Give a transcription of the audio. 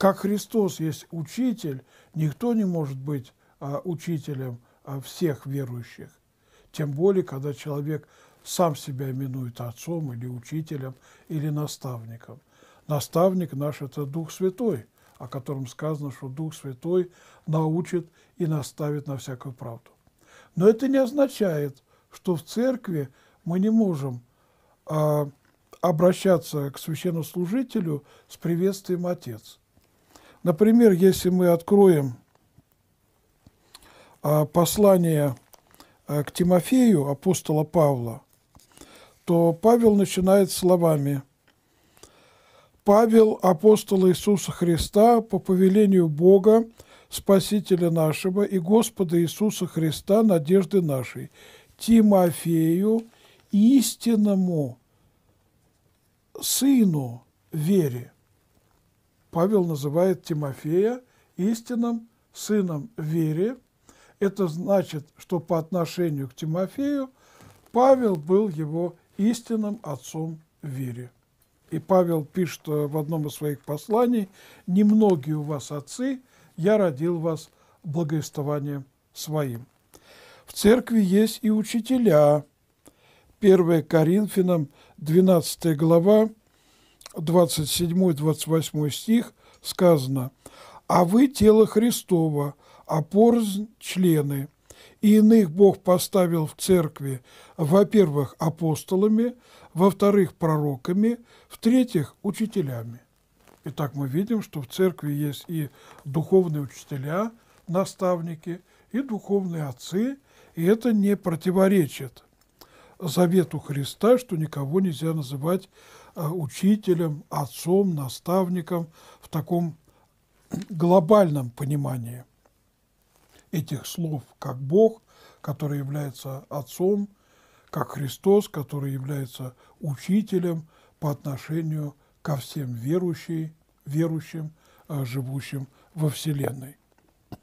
Как Христос есть учитель, никто не может быть а, учителем а, всех верующих. Тем более, когда человек сам себя именует отцом или учителем или наставником. Наставник наш – это Дух Святой, о котором сказано, что Дух Святой научит и наставит на всякую правду. Но это не означает, что в церкви мы не можем а, обращаться к священнослужителю с приветствием «Отец». Например, если мы откроем а, послание а, к Тимофею апостола Павла, то Павел начинает словами «Павел, апостол Иисуса Христа, по повелению Бога, Спасителя нашего и Господа Иисуса Христа, надежды нашей, Тимофею, истинному сыну вере». Павел называет Тимофея истинным сыном вере. Это значит, что по отношению к Тимофею Павел был его истинным отцом вере. И Павел пишет в одном из своих посланий, «Немногие у вас отцы, я родил вас благовествованием своим». В церкви есть и учителя. 1 Коринфянам, 12 глава, 27-28 стих сказано «А вы тело Христова, а порознь члены, и иных Бог поставил в церкви, во-первых, апостолами, во-вторых, пророками, в-третьих, учителями». Итак, мы видим, что в церкви есть и духовные учителя, наставники, и духовные отцы, и это не противоречит – завету Христа, что никого нельзя называть э, учителем, отцом, наставником в таком глобальном понимании этих слов, как Бог, который является Отцом, как Христос, который является учителем по отношению ко всем верующим, верующим э, живущим во Вселенной.